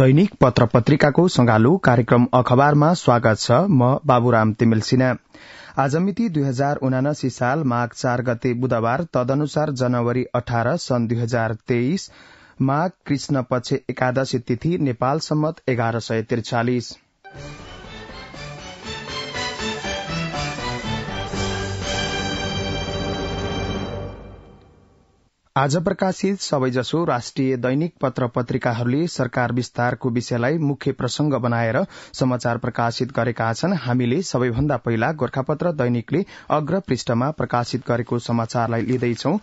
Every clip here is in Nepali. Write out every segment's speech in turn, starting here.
दैनिक पत्र पत्रिकाको संघालु कार्यक्रम अखबारमा स्वागत छ म बाबुराम तिमिल सिन्हा आज मिति दुई हजार उनासी साल माघ चार गते बुधबार तदनुसार जनवरी अठार सन् दुई हजार तेइस माघ कृष्ण पक्ष एकादशी तिथि नेपाल सम्मत एघार सय त्रिचालिस आज प्रकाशित सबैजसो राष्ट्रिय दैनिक पत्र पत्रिकाहरूले सरकार विस्तारको विषयलाई मुख्य प्रसंग बनाएर समाचार प्रकाशित गरेका छन् हामीले सबैभन्दा पहिला गोर्खापत्र दैनिकले अग्र पृष्ठमा प्रकाशित गरेको समाचारलाई लिँदैछौं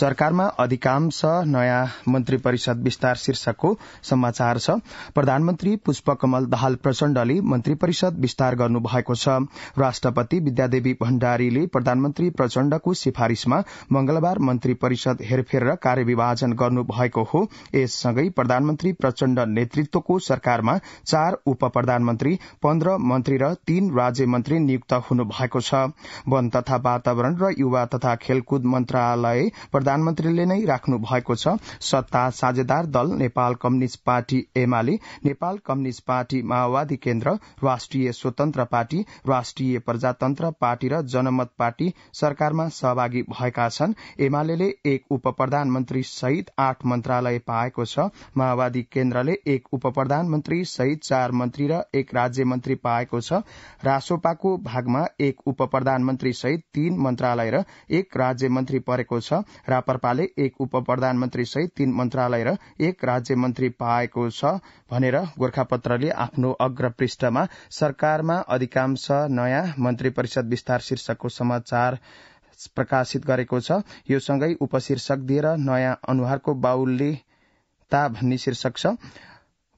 सरकारमा अधिकांश नयाँ मन्त्री परिषद विस्तार शीर्षकको समाचार छ प्रधानमन्त्री पुष्पकमल दाहाल प्रचण्डले मन्त्री परिषद विस्तार गर्नु भएको छ राष्ट्रपति विद्यादेवी भण्डारीले प्रधानमन्त्री प्रचण्डको सिफारिशमा मंगलबार मन्त्री परिषद हेरफेर राखेर गर्नु भएको हो यससँगै प्रधानमन्त्री प्रचण्ड नेतृत्वको सरकारमा चार उप प्रधानमन्त्री पन्ध्र मन्त्री र तीन राज्य मन्त्री नियुक्त हुनुभएको छ वन तथा वातावरण र युवा तथा खेलकुद मन्त्रालय प्रधानमन्त्रीले नै राख्नु भएको छ सत्ता साझेदार दल नेपाल कम्युनिष्ट पार्टी एमाले नेपाल कम्युनिष्ट पार्टी माओवादी केन्द्र राष्ट्रिय स्वतन्त्र पार्टी राष्ट्रिय प्रजातन्त्र पार्टी र जनमत पार्टी सरकारमा सहभागी भएका छन् एमाले एक उप प्रधानमन्त्री सहित आठ मन्त्रालय पाएको छ माओवादी केन्द्रले एक उप प्रधानमन्त्री सहित चार मन्त्री र एक राज्य मन्त्री पाएको छ रासोपाको भागमा एक उप प्रधानमन्त्री सहित तीन मन्त्रालय र एक राज्य मन्त्री परेको छ रापरपाले एक उप प्रधानमन्त्री सहित तीन मन्त्रालय र एक राज्य मन्त्री पाएको छ भनेर गोर्खापत्रले आफ्नो अग्र पृष्ठमा सरकारमा अधिकांश नयाँ मन्त्री परिषद विस्तार शीर्षकको समाचार प्रकाशित गरेको छ यो सँगै उपशीर्षक दिएर नयाँ अनुहारको बाहुल्यता भन्ने शीर्षक छ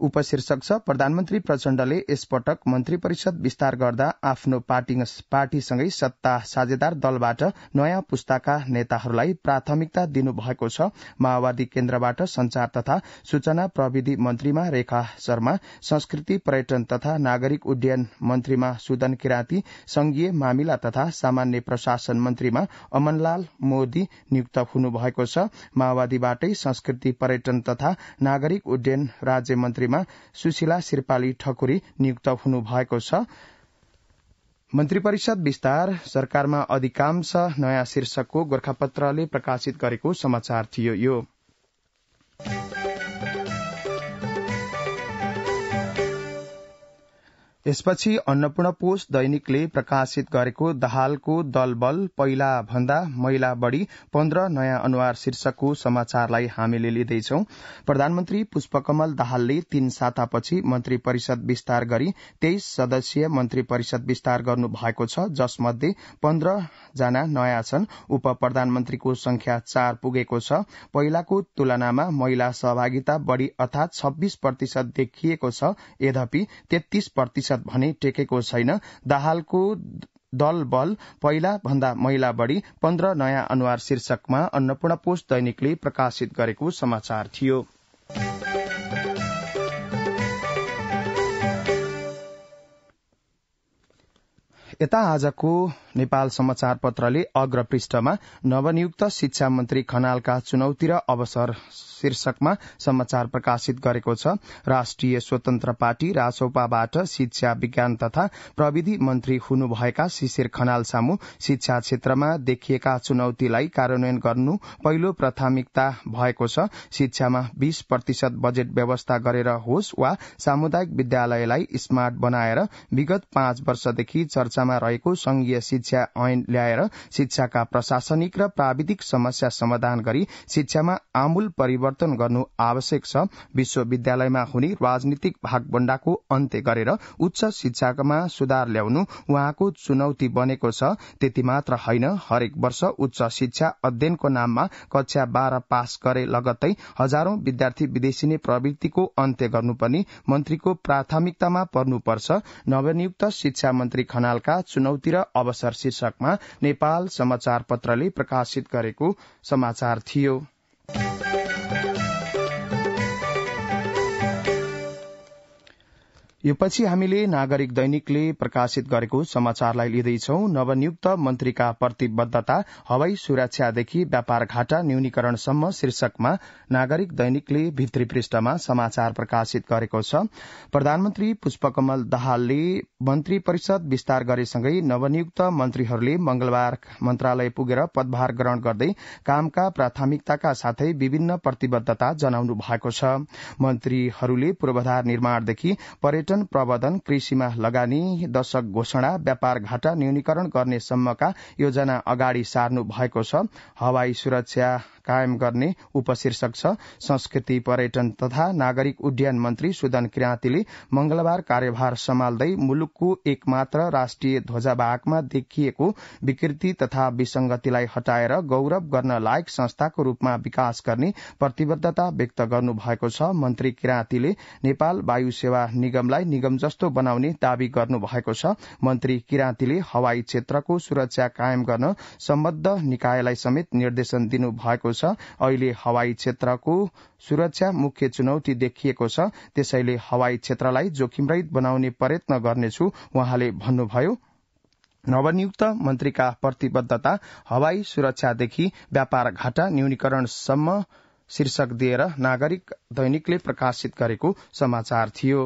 उपशीर्षक छ प्रधानमन्त्री प्रचण्डले यसपटक मन्त्री परिषद विस्तार गर्दा आफ्नो पार्टीसँगै सत्ता साझेदार दलबाट नयाँ पुस्ताका नेताहरूलाई प्राथमिकता दिनुभएको छ माओवादी केन्द्रबाट संचार तथा सूचना प्रविधि मन्त्रीमा रेखा शर्मा संस्कृति पर्यटन तथा नागरिक उड्डयन मन्त्रीमा सुदन किराँती संघीय मामिला तथा सामान्य प्रशासन मन्त्रीमा अमनलाल मोदी नियुक्त हुनुभएको छ माओवादीबाटै संस्कृति पर्यटन तथा नागरिक उड्डयन राज्य मन्त्री मन्त्रीमा सुशीला शिरपाली ठकुरी नियुक्त हुनु भएको छ मन्त्री परिषद विस्तार सरकारमा अधिकांश नयाँ शीर्षकको गोर्खापत्रले प्रकाशित गरेको समाचार थियो यो यसपछि अन्नपूर्ण पोष दैनिकले प्रकाशित गरेको दहालको दलबल पहिला भन्दा महिला बढ़ी पन्ध्र नयाँ अनुहार शीर्षकको समाचारलाई हामीले लिँदैछौ प्रधानमन्त्री पुष्पकमल दाहालले तीन सातापछि मन्त्री परिषद विस्तार गरी तेइस सदस्यीय मन्त्री परिषद विस्तार गर्नु भएको छ जसमध्ये पन्ध्र जना नयाँ छन् उप प्रधानमन्त्रीको संख्या चार पुगेको छ पहिलाको तुलनामा महिला सहभागिता बढ़ी अर्थात छब्बीस प्रतिशत देखिएको छ यद्यपि तेत्तीस प्रतिशत प्रतिशत भने टेकेको छैन दाहालको दल बल पहिला भन्दा महिला बढ़ी पन्ध्र नयाँ अनुहार शीर्षकमा अन्नपूर्ण पोस्ट दैनिकले प्रकाशित गरेको समाचार थियो यता आजको नेपाल समाचार पत्रले अग्र नवनियुक्त शिक्षा मन्त्री खनालका चुनौती र अवसर शीर्षकमा समाचार प्रकाशित गरेको छ राष्ट्रिय स्वतन्त्र पार्टी रासोपाबाट शिक्षा विज्ञान तथा प्रविधि मन्त्री हुनुभएका शिशिर खनाल सामु शिक्षा क्षेत्रमा देखिएका चुनौतीलाई कार्यान्वयन गर्नु पहिलो प्राथमिकता भएको छ शिक्षामा बीस प्रतिशत बजेट व्यवस्था गरेर होस् वा सामुदायिक विद्यालयलाई स्मार्ट बनाएर विगत पाँच वर्षदेखि चर्चामा रहेको संघीय शिक्षा शिक्षा ऐन ल्याएर शिक्षाका प्रशासनिक र प्राविधिक समस्या समाधान गरी शिक्षामा आमूल परिवर्तन गर्नु आवश्यक छ विश्वविद्यालयमा हुने राजनीतिक भागबण्डाको अन्त्य गरेर उच्च शिक्षामा सुधार ल्याउनु उहाँको चुनौती बनेको छ त्यति मात्र होइन हरेक वर्ष उच्च शिक्षा अध्ययनको नाममा कक्षा बाह्र पास गरे लगत्तै हजारौं विद्यार्थी विदेशी नै प्रवृत्तिको अन्त्य गर्नु पनि मन्त्रीको प्राथमिकतामा पर्नुपर्छ नवनियुक्त शिक्षा मन्त्री खनालका चुनौती र अवसर शीर्षकमा नेपाल समाचार पत्रले प्रकाशित गरेको समाचार थियो यो पछि हामीले नागरिक दैनिकले प्रकाशित गरेको समाचारलाई लिँदैछौ नवनियुक्त मन्त्रीका प्रतिबद्धता हवाई सुरक्षादेखि व्यापार घाटा न्यूनीकरणसम्म शीर्षकमा नागरिक दैनिकले भित्री पृष्ठमा समाचार प्रकाशित गरेको छ प्रधानमन्त्री पुष्पकमल दाहालले मन्त्री परिषद विस्तार गरेसँगै नवनियुक्त मन्त्रीहरूले मंगलबार मन्त्रालय पुगेर पदभार ग्रहण गर्दै कामका प्राथमिकताका साथै विभिन्न प्रतिबद्धता जनाउनु भएको छ मन्त्रीहरूले पूर्वाधार निर्माणदेखि पर्यटन नियोजन प्रबन्धन कृषिमा लगानी दशक घोषणा व्यापार घाटा न्यूनीकरण गर्ने सम्मका योजना अगाडि सार्नु भएको छ हवाई सुरक्षा कायम गर्ने उपशीर्षक छ संस्कृति पर्यटन तथा नागरिक उड्डयन मन्त्री सुदन किराँतीले मंगलबार कार्यभार सम्हाल्दै मुलुकको एकमात्र राष्ट्रिय ध्वजावाहकमा देखिएको विकृति तथा विसंगतिलाई हटाएर गौरव गर्न लायक संस्थाको रूपमा विकास गर्ने प्रतिबद्धता व्यक्त गर्नुभएको छ मन्त्री किराँतीले नेपाल वायु सेवा निगमलाई निगम जस्तो बनाउने दावी गर्नुभएको छ मन्त्री किराँतीले हवाई क्षेत्रको सुरक्षा कायम गर्न सम्बद्ध निकायलाई समेत निर्देशन दिनुभएको छ अहिले हवाई क्षेत्रको सुरक्षा मुख्य चुनौती देखिएको छ त्यसैले हवाई क्षेत्रलाई जोखिमरहित बनाउने प्रयत्न गर्नेछु उहाँले भन्नुभयो नवनियुक्त मन्त्रीका प्रतिबद्धता हवाई सुरक्षादेखि व्यापार घाटा न्यूनीकरणसम्म शीर्षक दिएर नागरिक दैनिकले प्रकाशित गरेको समाचार थियो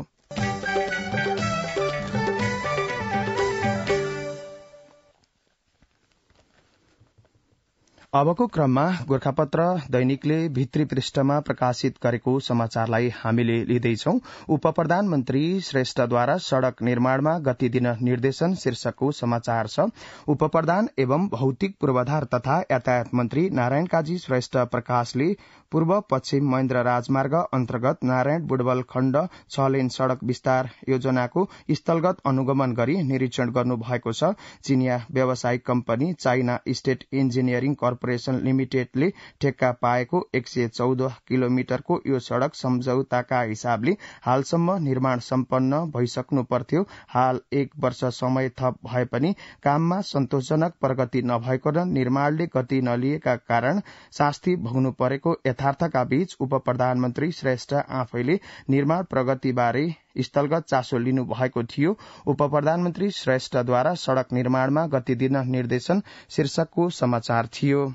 अबको क्रममा गोर्खापत्र दैनिकले भित्री पृष्ठमा प्रकाशित गरेको समाचारलाई हामीले लिँदैछौ उप प्रधानमन्त्री श्रेष्ठद्वारा सड़क निर्माणमा गति दिन निर्देशन शीर्षकको समाचार छ उप प्रधान एवं भौतिक पूर्वाधार तथा यातायात मन्त्री नारायण काजी श्रेष्ठ प्रकाशले पूर्व पश्चिम महेन्द्र राजमार्ग अन्तर्गत नारायण बुडबल खण्ड छ लेन सड़क विस्तार योजनाको स्थलगत अनुगमन गरी निरीक्षण गर्नु भएको छ चिनिया व्यावसायिक company China State Engineering corp corporation लिमिटेडले ठेक्का पाएको एक सय चौध किलोमिटरको यो सड़क सम्झौताका हिसाबले हालसम्म निर्माण सम्पन्न भइसक्नु पर्थ्यो हाल एक वर्ष समय थप भए पनि काममा सन्तोषजनक प्रगति नभएको र निर्माणले गति नलिएका कारण शास्ति भोग्नु परेको यथार्थका बीच उप प्रधानमन्त्री श्रेष्ठ आफैले निर्माण प्रगतिबारे स्थलगत चासो लिनु भएको थियो उप प्रधानमन्त्री श्रेष्ठद्वारा सड़क निर्माणमा गति दिन निर्देशन शीर्षकको समाचार थियो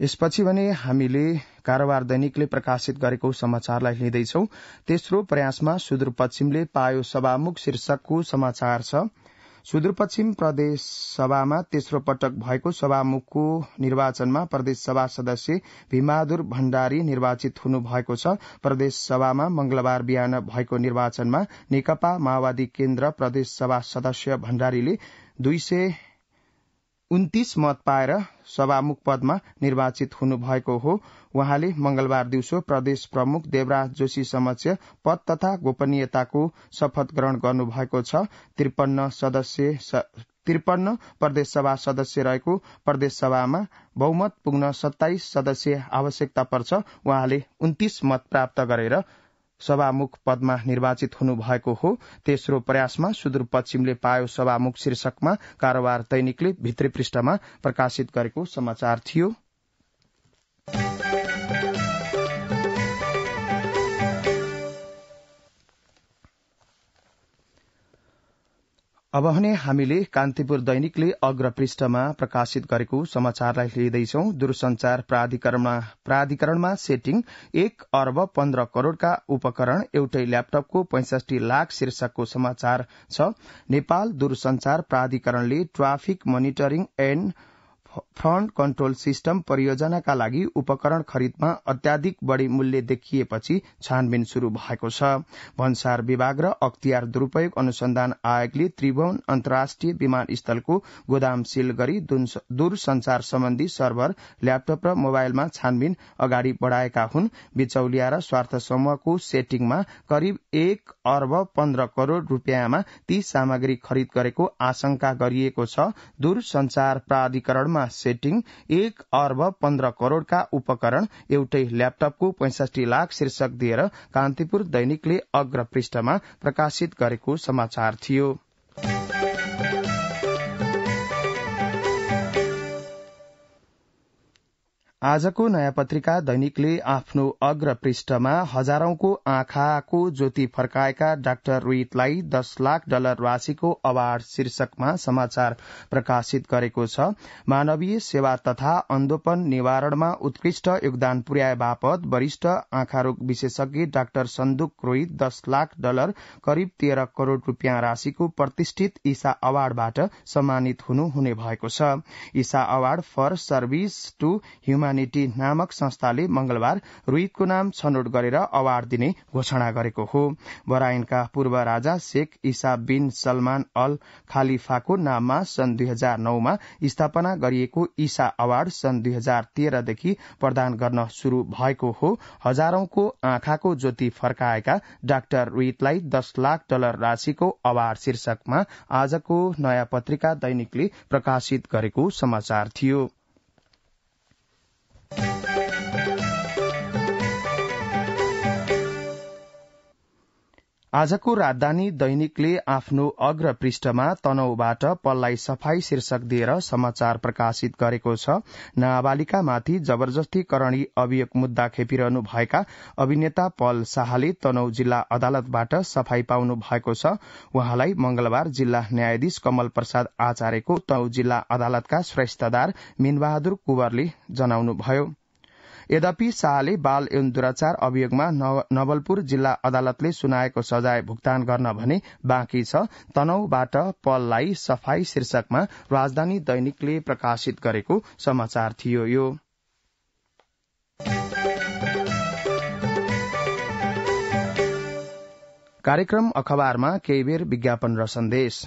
यसपछि भने हामीले कारोबार दैनिकले प्रकाशित गरेको समाचारलाई लिँदैछौ तेस्रो प्रयासमा सुदूरपश्चिमले पायो सभामुख शीर्षकको समाचार छ सुदूरपश्चिम प्रदेश सभामा तेस्रो पटक भएको सभामुखको निर्वाचनमा प्रदेश सभा सदस्य भीमहादुर भण्डारी निर्वाचित हुनु भएको छ प्रदेश सभामा मंगलबार बिहान भएको निर्वाचनमा नेकपा माओवादी केन्द्र प्रदेश सभा सदस्य भण्डारीले दुई सय उन्तिस मत पाएर सभामुख पदमा निर्वाचित हुनुभएको हो उहाँले मंगलबार दिउँसो प्रदेश प्रमुख देवराज जोशी समक्ष पद तथा गोपनीयताको शपथ ग्रहण गर्नुभएको छ त्रिपन्न सदस्य त्रिपन्न प्रदेशसभा सदस्य रहेको प्रदेशसभामा बहुमत पुग्न सत्ताइस सदस्य आवश्यकता पर्छ उहाँले उन्तिस मत प्राप्त गरेर सभामुख पदमा निर्वाचित हुनुभएको हो तेस्रो प्रयासमा सुदूरपश्चिमले पायो सभामुख शीर्षकमा कारोबार दैनिकले भित्री पृष्ठमा प्रकाशित गरेको समाचार थियो अब भने हामीले कान्तिपुर दैनिकले अग्र पृष्ठमा प्रकाशित गरेको समाचारलाई लिँदैछौ दूरसञ्चार प्राधिकरणमा सेटिङ एक अर्ब पन्ध्र करोड़का उपकरण एउटै ल्यापटपको पैंसठी लाख शीर्षकको समाचार छ नेपाल दूरसञ्चार प्राधिकरणले traffic monitoring and front control system परियोजनाका लागि उपकरण खरिदमा अत्याधिक बढ़ी मूल्य देखिएपछि छानबिन शुरू भएको छ भन्सार विभाग र अख्तियार दुरूपयोग अनुसन्धान आयोगले त्रिभुवन अन्तर्राष्ट्रिय विमानस्थलको गोदाम सील गरी दूरसंचार सम्बन्धी सर्भर ल्यापटप र मोबाइलमा छानबिन अगाडि बढ़ाएका हुन् बिचौलिया र स्वार्थ समूहको सेटिङमा करिब एक अर्ब पन्ध्र करोड़ रूपियाँमा ती सामग्री खरिद गरेको आशंका गरिएको छ दूरसंचार प्राधिकरणमा सेटिंग सेटिङ एक अर्ब पन्ध्र करोड़का उपकरण एउटै ल्यापटपको पैंसठी लाख शीर्षक दिएर कान्तिपुर दैनिकले अग्र पृष्ठमा प्रकाशित गरेको समाचार थियो आजको नयाँ पत्रिका दैनिकले आफ्नो अग्र पृष्ठमा हजारौंको आँखाको ज्योति फर्काएका डाक्टर रोहितलाई दश लाख डलर राशिको अवार्ड शीर्षकमा समाचार प्रकाशित गरेको छ मानवीय सेवा तथा अन्धोपन निवारणमा उत्कृष्ट योगदान पुर्याए बापत वरिष्ठ रोग विशेषज्ञ डाक्टर सन्दुक रोहित दश लाख डलर करिब तेह्र करोड़ रूपियाँ राशिको प्रतिष्ठित ईसा अवार्डबाट सम्मानित हुनुहुने भएको छ Isa award for service to human humanity नामक संस्थाले मंगलबार रोहितको नाम छनौट गरेर अवार्ड दिने घोषणा गरेको हो बराइनका पूर्व राजा Sheikh Isa bin Salman Al खालिफाको नाममा सन् दुई हजार नौमा स्थापना गरिएको ईसा अवार्ड सन् दुई हजार तेह्रदेखि प्रदान गर्न शुरू भएको हो हजारौंको आँखाको ज्योति फर्काएका डाक्टर रोहितलाई दश लाख डलर राशिको अवार्ड शीर्षकमा आजको नयाँ पत्रिका दैनिकले प्रकाशित गरेको समाचार थियो आजको राजधानी दैनिकले आफ्नो अग्र पृष्ठमा पल्लाई पललाई सफाई शीर्षक दिएर समाचार प्रकाशित गरेको छ नाबालिकामाथि जबरजस्ती करणी अभियोग मुद्दा खेपिरहनु भएका अभिनेता पल शाहले तनहु जिल्ला अदालतबाट सफाई पाउनु भएको छ उहाँलाई मंगलबार जिल्ला न्यायाधीश कमल प्रसाद आचार्यको तनहु जिल्ला अदालतका श्रेष्ठदार मीनबहादुर कुवरले जनाउनुभयो यद्यपि शाहले बाल एवं दुराचार अभियोगमा नवलपुर जिल्ला अदालतले सुनाएको सजाय भुक्तान गर्न भने बाँकी छ तनहबाट पललाई सफाई शीर्षकमा राजधानी दैनिकले प्रकाशित गरेको समाचार थियो यो कार्यक्रम अखबारमा केही बेर विज्ञापन र सन्देश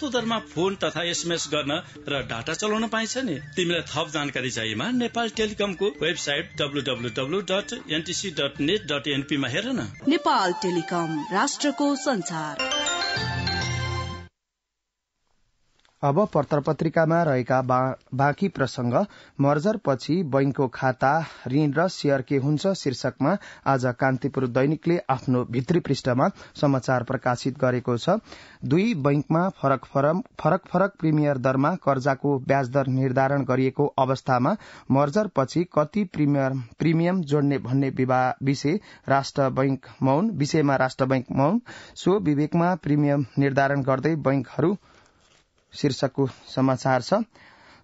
सस्तो दरमा फोन तथा एसएमएस गर्न र डाटा चलाउन पाइन्छ नि तिमीलाई थप जानकारी चाहिएमा नेपाल टेलिकमको वेबसाइट www.ntc.net.np मा हेर न नेपाल टेलिकम राष्ट्रको संचार अब पत्र पत्रिकामा रहेका बाँकी प्रसंग मर्जर पछि बैंकको खाता ऋण र शेयर के हुन्छ शीर्षकमा आज कान्तिपुर दैनिकले आफ्नो भित्री पृष्ठमा समाचार प्रकाशित गरेको छ दुई बैंकमा फरक फरक, फरक प्रिमियर दरमा कर्जाको ब्याज दर निर्धारण गरिएको अवस्थामा मर्जर पछि कति प्रिमियम जोड्ने भन्ने विषय राष्ट्र बैंक मौन विषयमा राष्ट्र बैंक मौन सो विवेकमा प्रिमियम निर्धारण गर्दै बैंकहरू शीर्षकको समाचार छ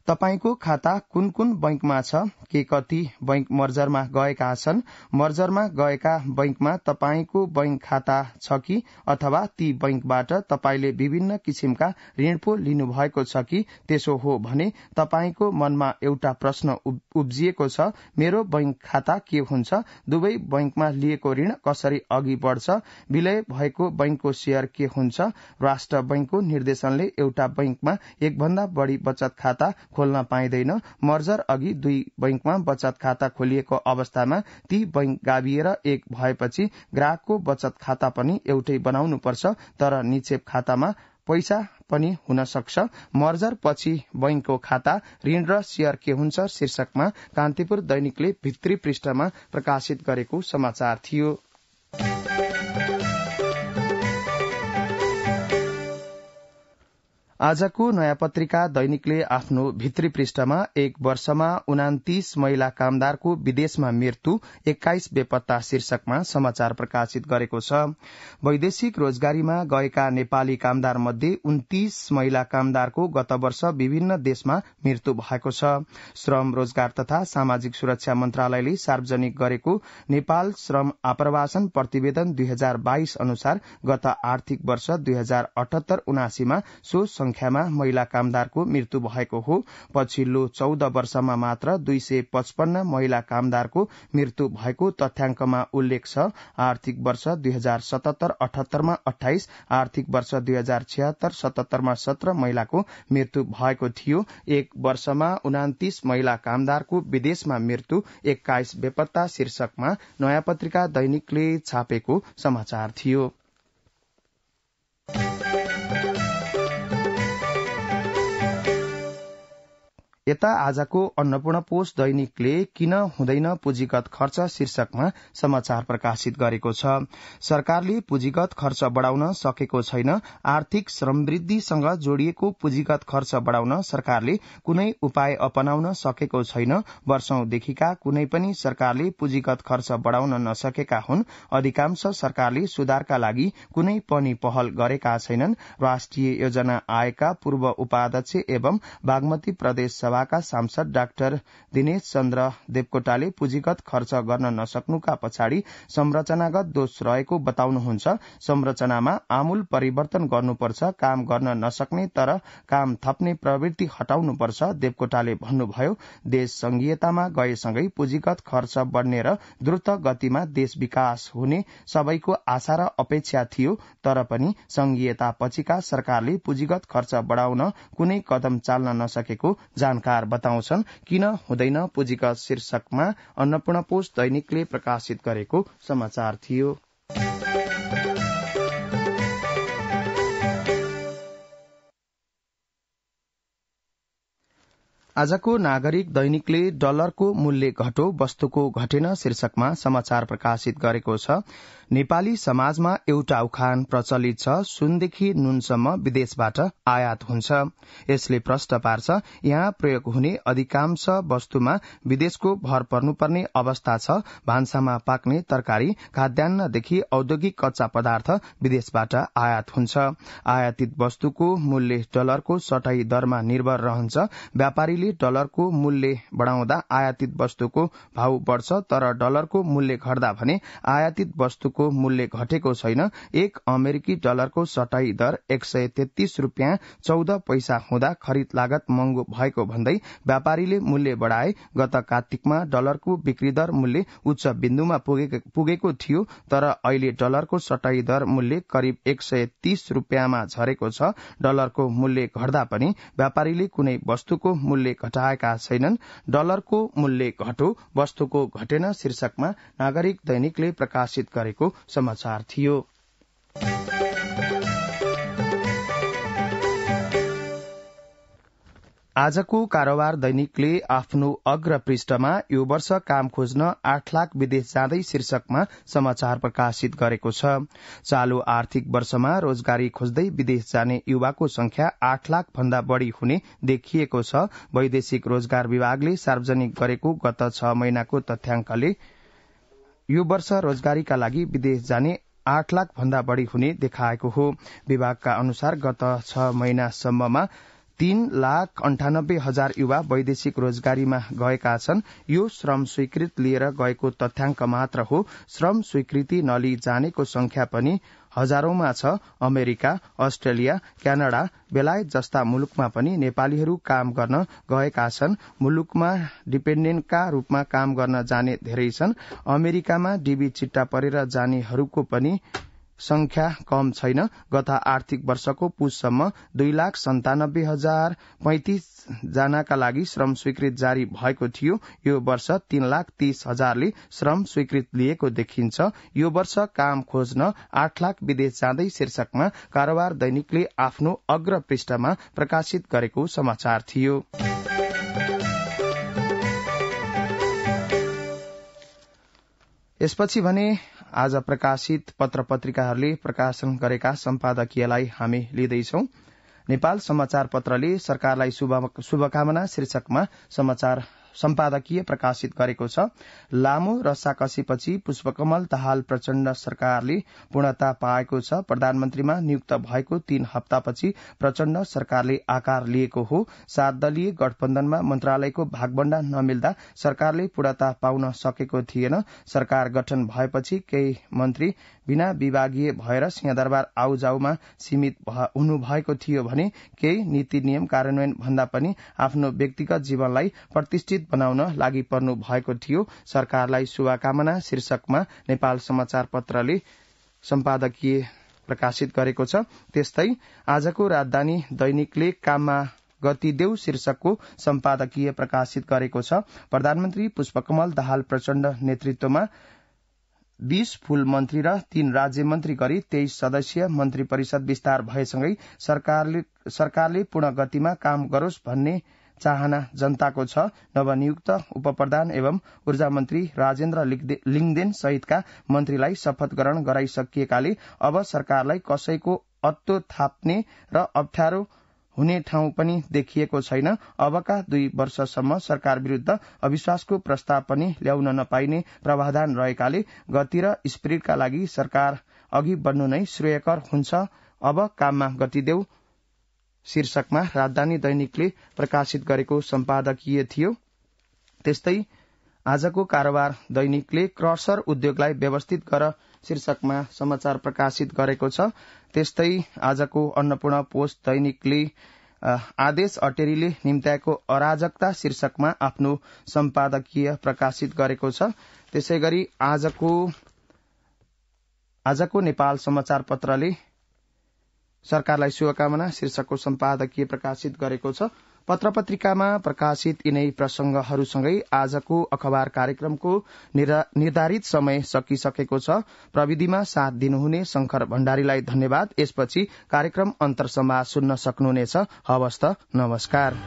तपाईँको खाता कुन कुन बैंकमा छ के कति बैंक मर्जरमा गएका छन् मर्जरमा गएका बैंकमा तपाईँको बैंक खाता छ कि अथवा ती बैंकबाट तपाईँले विभिन्न किसिमका ऋण पो लिनुभएको छ कि त्यसो हो भने तपाईँको मनमा एउटा प्रश्न उब्जिएको छ मेरो बैंक खाता के हुन्छ दुवै बैंकमा लिएको ऋण कसरी अघि बढ्छ विलय भएको बैंकको सेयर के हुन्छ राष्ट्र बैंकको निर्देशनले एउटा बैंकमा एकभन्दा बढ़ी बचत खाता खोल्न पाइँदैन मर्जर अघि दुई बैंकमा बचत खाता खोलिएको अवस्थामा ती बैंक गाविएर एक भएपछि ग्राहकको बचत खाता पनि एउटै बनाउनुपर्छ तर निक्षेप खातामा पैसा पनि हुन सक्छ मर्जर पछि बैंकको खाता ऋण र शेयर के हुन्छ शीर्षकमा कान्तिपुर दैनिकले भित्री पृष्ठमा प्रकाशित गरेको समाचार थियो आजको नयाँ पत्रिका दैनिकले आफ्नो भित्री पृष्ठमा एक वर्षमा उनातिस महिला कामदारको विदेशमा मृत्यु एक्काइस बेपत्ता शीर्षकमा समाचार प्रकाशित गरेको छ वैदेशिक रोजगारीमा गएका नेपाली कामदार मध्ये उन्तिस महिला कामदारको गत वर्ष विभिन्न देशमा मृत्यु भएको छ श्रम रोजगार तथा सामाजिक सुरक्षा मन्त्रालयले सार्वजनिक गरेको नेपाल श्रम आप्रवासन प्रतिवेदन दुई अनुसार गत आर्थिक वर्ष दुई हजार अठहत्तर उनासीमा सो संख्यामा महिला कामदारको मृत्यु भएको हो पछिल्लो चौध वर्षमा मात्र दुई सय पचपन्न महिला कामदारको मृत्यु भएको तथ्याङ्कमा उल्लेख छ आर्थिक वर्ष दुई हजार सतहत्तर अठहत्तरमा अठाइस आर्थिक वर्ष दुई हजार छिहत्तर सतहत्तरमा सत्र महिलाको मृत्यु भएको थियो एक वर्षमा उनातिस महिला कामदारको विदेशमा मृत्यु एक्काइस बेपत्ता शीर्षकमा नयाँ पत्रिका दैनिकले छापेको समाचार थियो यता आजको अन्नपूर्ण पोष दैनिकले किन हुँदैन पुँजीगत खर्च शीर्षकमा समाचार प्रकाशित गरेको छ सरकारले पुँजीगत खर्च बढ़ाउन सकेको छैन आर्थिक समृद्धिसँग जोड़िएको पुँजीगत खर्च बढ़ाउन सरकारले कुनै उपाय अपनाउन सकेको छैन वर्षौंदेखिका कुनै पनि सरकारले पुँजीगत खर्च बढ़ाउन नसकेका हुन् अधिकांश सरकारले सुधारका लागि कुनै पनि पहल गरेका छैनन् राष्ट्रिय योजना आयोगका पूर्व उपाध्यक्ष एवं बागमती प्रदेश सभा सभाका सांसद डाक्टर दिनेश चन्द्र देवकोटाले पुँजीगत खर्च गर्न नसक्नुका पछाडि संरचनागत दोष रहेको बताउनुहुन्छ संरचनामा आमूल परिवर्तन गर्नुपर्छ काम गर्न नसक्ने तर काम थप्ने प्रवृत्ति हटाउनुपर्छ देवकोटाले भन्नुभयो देश संघीयतामा गएसँगै पुँजीगत खर्च बढ़ने र द्रुत गतिमा देश विकास हुने सबैको आशा र अपेक्षा थियो तर पनि संघीयता पछिका सरकारले पुँजीगत खर्च बढ़ाउन कुनै कदम चाल्न नसकेको जानकारी जानकार बताउँछन् किन हुँदैन पुँजीगत शीर्षकमा अन्नपूर्ण पोस्ट दैनिकले प्रकाशित गरेको समाचार थियो आजको नागरिक दैनिकले डलरको मूल्य घटो वस्तुको घटेन शीर्षकमा समाचार प्रकाशित गरेको छ नेपाली समाजमा एउटा उखान प्रचलित छ सुनदेखि नुनसम्म विदेशबाट आयात हुन्छ यसले प्रश्न पार्छ यहाँ प्रयोग हुने अधिकांश वस्तुमा विदेशको भर पर्नुपर्ने अवस्था छ भान्सामा पाक्ने तरकारी खाद्यान्नदेखि औद्योगिक कच्चा पदार्थ विदेशबाट आयात हुन्छ आयातित वस्तुको मूल्य डलरको सटाई दरमा निर्भर रहन्छ व्यापारीले अमेरिकी डलरको मूल्य बढाउँदा आयातित वस्तुको भाव बढ़छ तर डलरको मूल्य घट्दा भने आयातित वस्तुको मूल्य घटेको छैन एक अमेरिकी डलरको सटाई दर एक सय तेत्तीस रूपियाँ चौध पैसा हुँदा खरिद लागत महँगो भएको भन्दै व्यापारीले मूल्य बढाए गत कार्तिकमा डलरको बिक्री दर मूल्य उच्च बिन्दुमा पुगेको थियो तर अहिले डलरको सटाई दर मूल्य करिब एक सय तीस रूपियाँमा झरेको छ डलरको मूल्य घट्दा पनि व्यापारीले कुनै वस्तुको मूल्य घटाएका छैनन् डलरको मूल्य घटो वस्तुको घटेन शीर्षकमा नागरिक दैनिकले प्रकाशित गरेको समाचार थियो आजको कारोबार दैनिकले आफ्नो अग्र पृष्ठमा यो वर्ष काम खोज्न आठ लाख विदेश जाँदै शीर्षकमा समाचार प्रकाशित गरेको छ चालू आर्थिक वर्षमा रोजगारी खोज्दै विदेश जाने युवाको संख्या आठ लाख भन्दा बढ़ी हुने देखिएको छ वैदेशिक रोजगार विभागले सार्वजनिक गरेको गत छ महिनाको तथ्याङ्कले यो वर्ष रोजगारीका लागि विदेश जाने आठ लाख भन्दा बढ़ी हुने देखाएको हो विभागका अनुसार गत छ महिनासम्ममा तीन लाख अन्ठानब्बे हजार युवा वैदेशिक रोजगारीमा गएका छन् यो श्रम स्वीकृत लिएर गएको तथ्याङ्क मात्र हो श्रम स्वीकृति नलिई जानेको संख्या पनि हजारौंमा छ अमेरिका अस्ट्रेलिया क्यानाडा बेलायत जस्ता मुलुकमा पनि नेपालीहरू काम गर्न गएका छन् मुलुकमा डिपेण्डेन्टका रूपमा काम गर्न जाने धेरै छन् अमेरिकामा डीबी चिट्टा परेर जानेहरूको पनि संख्या कम छैन गत आर्थिक वर्षको पुससम्म दुई लाख सन्तानब्बे हजार पैंतिस जनाका लागि श्रम स्वीकृत जारी भएको थियो यो वर्ष तीन लाख तीस हजारले श्रम स्वीकृत लिएको देखिन्छ यो वर्ष काम खोज्न आठ लाख विदेश जाँदै शीर्षकमा कारोबार दैनिकले आफ्नो अग्र पृष्ठमा प्रकाशित गरेको समाचार थियो यसपछि भने आज प्रकाशित पत्र पत्रिकाहरूले प्रकाशन गरेका सम्पादकीयलाई हामी लिँदैछौ नेपाल समाचार पत्रले सरकारलाई शुभकामना शीर्षकमा समाचार सम्पादकीय प्रकाशित गरेको छ लामो रसाकसीपछि पुष्पकमल दाहाल प्रचण्ड सरकारले पूर्णता पाएको छ प्रधानमन्त्रीमा नियुक्त भएको तीन हप्तापछि प्रचण्ड सरकारले आकार लिएको हो सात दलीय गठबन्धनमा मन्त्रालयको भागबण्डा नमिल्दा सरकारले पूर्णता पाउन सकेको थिएन सरकार गठन भएपछि केही मन्त्री बिना विभागीय भएर सिंहदरबार आउजाउमा सीमित हुनुभएको थियो भने केही नीति नियम कार्यान्वयन भन्दा पनि आफ्नो व्यक्तिगत जीवनलाई प्रतिष्ठित बनाउन लागि पर्नु भएको थियो सरकारलाई शुभकामना शीर्षकमा नेपाल समाचार पत्रले सम्पादकीय प्रकाशित गरेको छ त्यस्तै आजको राजधानी दैनिकले काममा गति देऊ शीर्षकको सम्पादकीय प्रकाशित गरेको छ प्रधानमन्त्री पुष्पकमल दाहाल प्रचण्ड नेतृत्वमा बीस फूल मन्त्री र तीन राज्य मन्त्री गरी तेइस सदस्यीय मन्त्री परिषद विस्तार भएसँगै सरकारले पूर्ण गतिमा काम गरोस् भन्ने चाहना जनताको छ नवनियुक्त उपप्रधान एवं ऊर्जा मन्त्री राजेन्द्र लिङदेन सहितका मन्त्रीलाई शपथ ग्रहण गराइसकिएकाले अब सरकारलाई कसैको अत्तो थाप्ने र अप्ठ्यारो हुने ठाउँ पनि देखिएको छैन अबका दुई वर्षसम्म सरकार विरूद्ध अविश्वासको प्रस्ताव पनि ल्याउन नपाइने प्रावधान रहेकाले गति र स्पिरिटका लागि सरकार अघि बढ़नु नै श्रेयकर हुन्छ अब काममा गति देऊ शीर्षकमा राजधानी दैनिकले प्रकाशित गरेको सम्पादकीय थियो त्यस्तै आजको कारोबार दैनिकले क्रसर उद्योगलाई व्यवस्थित गर शीर्षकमा समाचार प्रकाशित गरेको छ त्यस्तै आजको अन्नपूर्ण पोस्ट दैनिकले आदेश अटेरीले निम्त्याएको अराजकता शीर्षकमा आफ्नो सम्पादकीय प्रकाशित गरेको छ त्यसै गरी आजको आजको नेपाल समाचार पत्रले सरकारलाई शुभकामना शीर्षकको सम्पादकीय प्रकाशित गरेको छ पत्र पत्रिकामा प्रकाशित यिनै प्रसंगहरूसँगै आजको अखबार कार्यक्रमको निर्धारित समय सकिसकेको छ प्रविधिमा साथ दिनुहुने शंकर भण्डारीलाई धन्यवाद यसपछि कार्यक्रम अन्तर्समा सुन्न सक्नुहुनेछ हवस्त नमस्कार